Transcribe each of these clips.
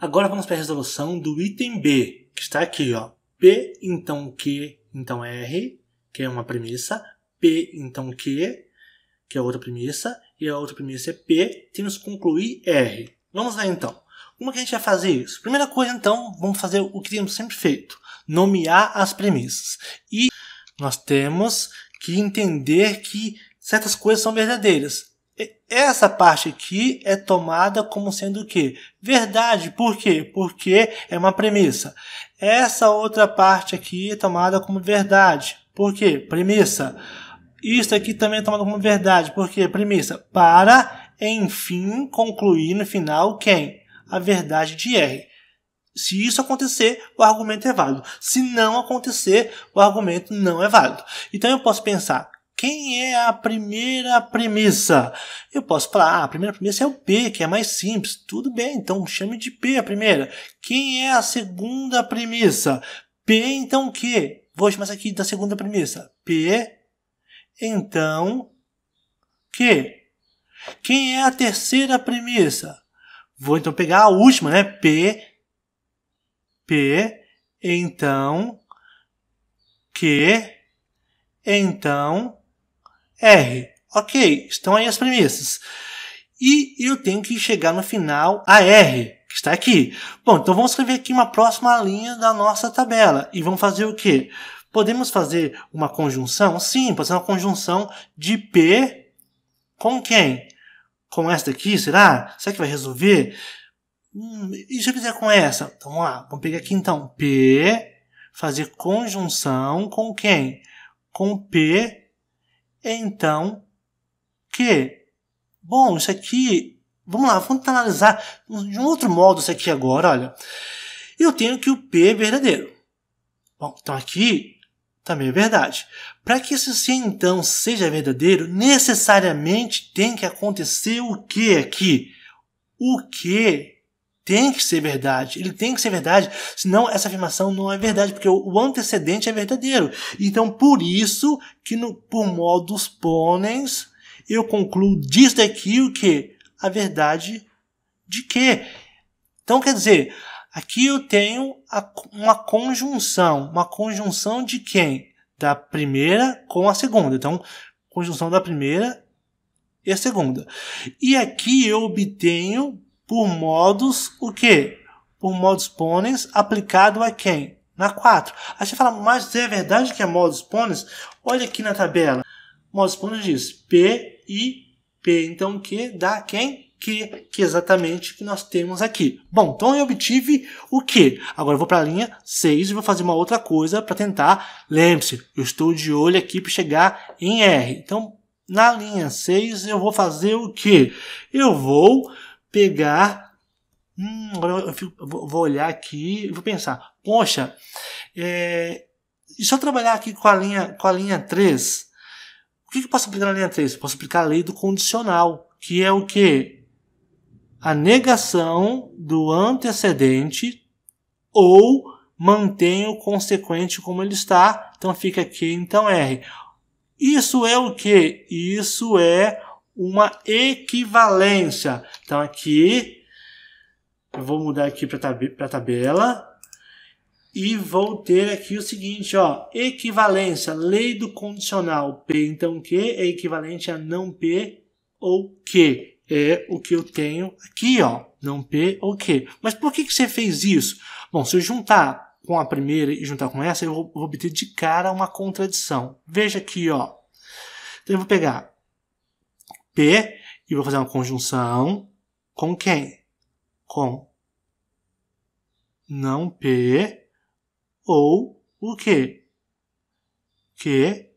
Agora vamos para a resolução do item B, que está aqui, ó. P então Q então R, que é uma premissa, P então Q, que é outra premissa, e a outra premissa é P, temos que concluir R. Vamos lá então. Como que a gente vai fazer isso? Primeira coisa então, vamos fazer o que temos sempre feito, nomear as premissas. E nós temos que entender que certas coisas são verdadeiras essa parte aqui é tomada como sendo o quê? Verdade. Por quê? Porque é uma premissa. Essa outra parte aqui é tomada como verdade. Por quê? Premissa. Isso aqui também é tomado como verdade. Por quê? Premissa. Para, enfim, concluir no final quem? A verdade de R. Se isso acontecer, o argumento é válido. Se não acontecer, o argumento não é válido. Então eu posso pensar, quem é a primeira premissa? Eu posso falar, ah, a primeira premissa é o P, que é mais simples. Tudo bem, então chame de P a primeira. Quem é a segunda premissa? P então que? Vou chamar isso aqui da segunda premissa. P então que? Quem é a terceira premissa? Vou então pegar a última, né? P P então que então R. Ok, estão aí as premissas. E eu tenho que chegar no final a R, que está aqui. Bom, então vamos escrever aqui uma próxima linha da nossa tabela. E vamos fazer o quê? Podemos fazer uma conjunção? Sim, pode ser uma conjunção de P com quem? Com essa daqui, será? Será que vai resolver? Hum, e se eu fizer com essa? Então vamos lá, vamos pegar aqui então P, fazer conjunção com quem? Com P é, então, que? Bom, isso aqui. Vamos lá, vamos analisar de um outro modo isso aqui agora, olha. Eu tenho que o P é verdadeiro. Bom, então aqui também é verdade. Para que esse C então seja verdadeiro, necessariamente tem que acontecer o que aqui? O que tem que ser verdade. Ele tem que ser verdade, senão essa afirmação não é verdade, porque o antecedente é verdadeiro. Então, por isso que no, por modus ponens eu concluo disso daqui o que a verdade de quê? Então, quer dizer, aqui eu tenho uma conjunção, uma conjunção de quem? Da primeira com a segunda. Então, conjunção da primeira e a segunda. E aqui eu obtenho por modos o quê? Por modos ponens aplicado a quem? Na 4. Aí você fala, mas é verdade que é modos ponens? Olha aqui na tabela. modos ponens diz P e P. Então, o que dá quem? Que, que é exatamente que nós temos aqui. Bom, então eu obtive o que? Agora eu vou para a linha 6 e vou fazer uma outra coisa para tentar. Lembre-se, eu estou de olho aqui para chegar em R. Então, na linha 6 eu vou fazer o que? Eu vou pegar. Hum, eu fico, vou olhar aqui e vou pensar: poxa, é, e se eu trabalhar aqui com a linha, com a linha 3, o que, que eu posso aplicar na linha 3? Eu posso aplicar a lei do condicional, que é o que? A negação do antecedente ou mantém o consequente como ele está. Então fica aqui então R. Isso é o que? Isso é uma equivalência. Então aqui, eu vou mudar aqui para tab a tabela. E vou ter aqui o seguinte, ó, equivalência, lei do condicional. P então Q é equivalente a não P ou Q. É o que eu tenho aqui, ó, não P ou Q. Mas por que, que você fez isso? Bom, se eu juntar com a primeira e juntar com essa, eu vou obter de cara uma contradição. Veja aqui, ó. Então eu vou pegar P e vou fazer uma conjunção com quem? Com não P ou o que? Que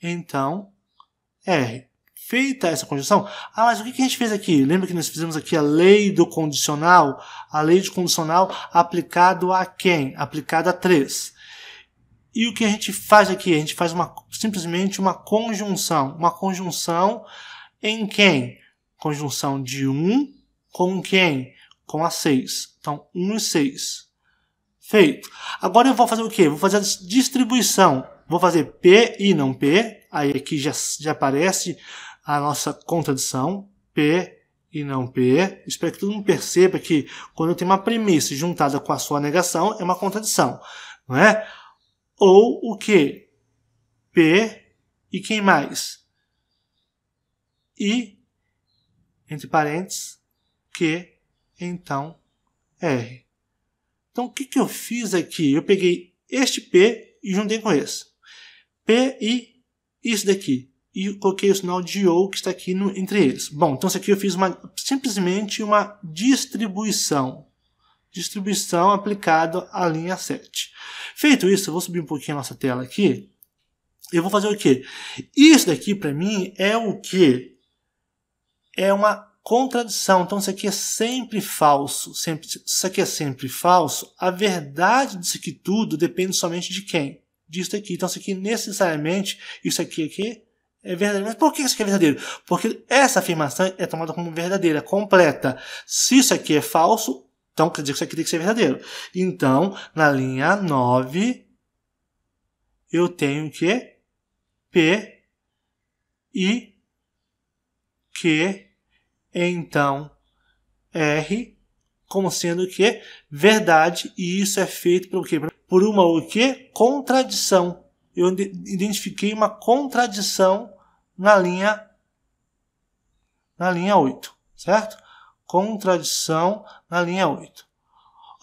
então R. Feita essa conjunção, ah, mas o que a gente fez aqui? Lembra que nós fizemos aqui a lei do condicional? A lei de condicional aplicado a quem? Aplicado a 3. E o que a gente faz aqui? A gente faz uma, simplesmente uma conjunção. Uma conjunção em quem? Conjunção de um com quem? Com a 6. Então, 1 um e 6. Feito. Agora eu vou fazer o quê? Vou fazer a distribuição. Vou fazer P e não P. Aí aqui já, já aparece a nossa contradição. P e não P. Espero que todo mundo perceba que quando eu tenho uma premissa juntada com a sua negação, é uma contradição. Não é? Ou o que? P e quem mais? e, entre parênteses, que, então, R. Então, o que, que eu fiz aqui? Eu peguei este P e juntei com esse. P e isso daqui. E coloquei o sinal de OU que está aqui no, entre eles. Bom, então isso aqui eu fiz uma, simplesmente uma distribuição. Distribuição aplicada à linha 7. Feito isso, eu vou subir um pouquinho a nossa tela aqui. Eu vou fazer o quê? Isso daqui para mim é o que? é uma contradição. Então, isso aqui é sempre falso. Sempre, isso aqui é sempre falso. A verdade disso aqui tudo depende somente de quem? Disso aqui. Então, isso aqui necessariamente, isso aqui aqui é verdadeiro. Mas por que isso aqui é verdadeiro? Porque essa afirmação é tomada como verdadeira, completa. Se isso aqui é falso, então quer dizer que isso aqui tem que ser verdadeiro. Então, na linha 9, eu tenho que P, e Q, então R como sendo o que? Verdade, e isso é feito por quê? Por uma o quê? Contradição. Eu identifiquei uma contradição na linha na linha 8, certo? Contradição na linha 8.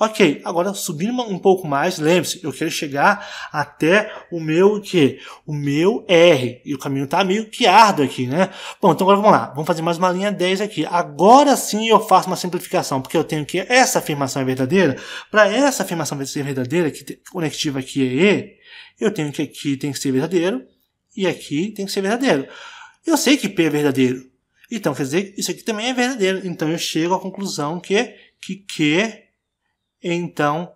Ok, agora subindo um pouco mais, lembre-se, eu quero chegar até o meu que? O meu R. E o caminho está meio que árduo aqui, né? Bom, então agora vamos lá. Vamos fazer mais uma linha 10 aqui. Agora sim eu faço uma simplificação, porque eu tenho que essa afirmação é verdadeira. Para essa afirmação ser verdadeira, que conectiva aqui é E, eu tenho que aqui tem que ser verdadeiro e aqui tem que ser verdadeiro. Eu sei que P é verdadeiro. Então, quer dizer, isso aqui também é verdadeiro. Então, eu chego à conclusão que, que Q então,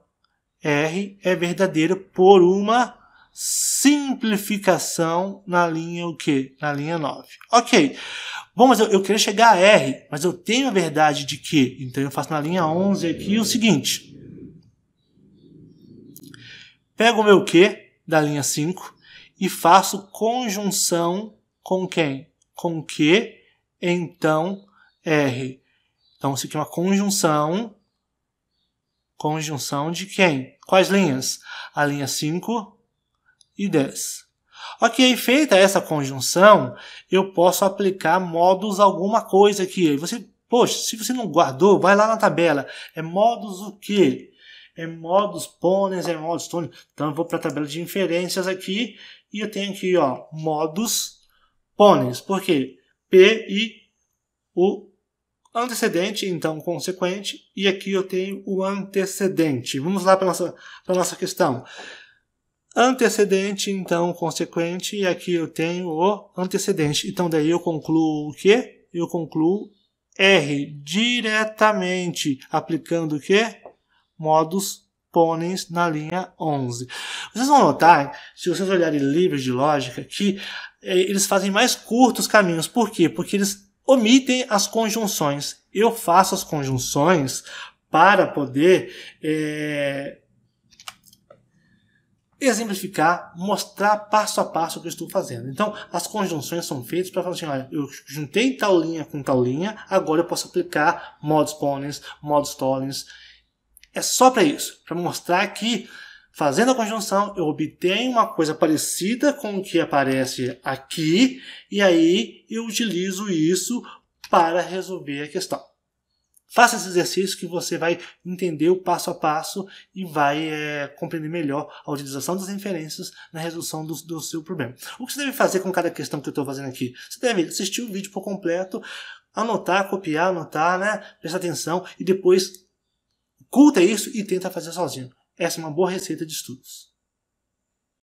R é verdadeiro por uma simplificação na linha o quê? Na linha 9. Ok. Bom, mas eu, eu queria chegar a R, mas eu tenho a verdade de que. Então eu faço na linha 11 aqui o seguinte. Pego o meu Q da linha 5 e faço conjunção com quem? Com Q, então R. Então isso aqui é uma conjunção Conjunção de quem? Quais linhas? A linha 5 e 10. Ok, feita essa conjunção, eu posso aplicar modus alguma coisa aqui. Você, poxa, se você não guardou, vai lá na tabela. É modus o quê? É modus pones, é modus tones. Então eu vou para a tabela de inferências aqui e eu tenho aqui, ó, modus pones. Por quê? P e o antecedente, então consequente, e aqui eu tenho o antecedente. Vamos lá para a nossa, nossa questão. Antecedente, então consequente, e aqui eu tenho o antecedente. Então daí eu concluo o quê? Eu concluo R diretamente, aplicando o quê? Modus ponens na linha 11. Vocês vão notar, se vocês olharem livros de lógica, que eh, eles fazem mais curtos caminhos. Por quê? Porque eles omitem as conjunções. Eu faço as conjunções para poder é, exemplificar, mostrar passo a passo o que eu estou fazendo. Então, as conjunções são feitas para falar assim, olha, eu juntei tal linha com tal linha, agora eu posso aplicar modos ponens, modos tollens. É só para isso, para mostrar que Fazendo a conjunção, eu obtenho uma coisa parecida com o que aparece aqui, e aí eu utilizo isso para resolver a questão. Faça esse exercício que você vai entender o passo a passo e vai é, compreender melhor a utilização das inferências na resolução do, do seu problema. O que você deve fazer com cada questão que eu estou fazendo aqui? Você deve assistir o vídeo por completo, anotar, copiar, anotar, né? prestar atenção e depois culta isso e tenta fazer sozinho. Essa é uma boa receita de estudos.